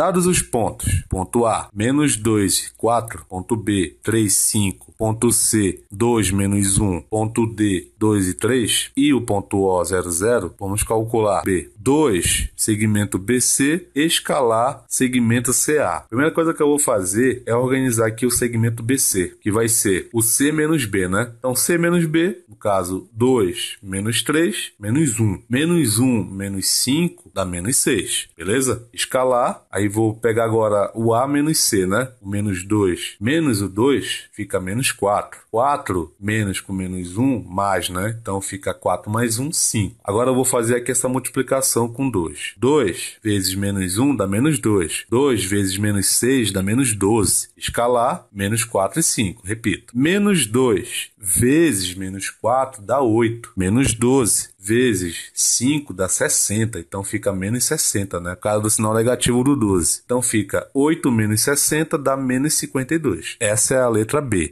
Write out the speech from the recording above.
Dados os pontos, ponto A, menos 2, 4, ponto B, 3, 5, ponto C, 2, menos 1, ponto D, 2 e 3, e o ponto O, 0, 0, vamos calcular B, 2, segmento BC, escalar segmento CA. A primeira coisa que eu vou fazer é organizar aqui o segmento BC, que vai ser o C menos B, né? Então, C menos B, no caso, 2 menos 3, menos 1. Menos 1 menos 5 dá menos 6, beleza? Escalar, aí vou pegar agora o A menos C, né? O menos 2 menos o 2 fica menos 4. 4 menos com menos 1, mais, né? Então, fica 4 mais 1, 5. Agora eu vou fazer aqui essa multiplicação fração com 2. 2 vezes menos 1 dá menos 2. 2 vezes menos 6 dá menos 12. Escalar, menos 4 e 5. Repito. Menos 2 vezes menos 4 dá 8. Menos 12 vezes 5 dá 60, então fica menos 60, né? Por causa do sinal negativo do 12. Então fica 8 menos 60 dá menos 52. Essa é a letra B.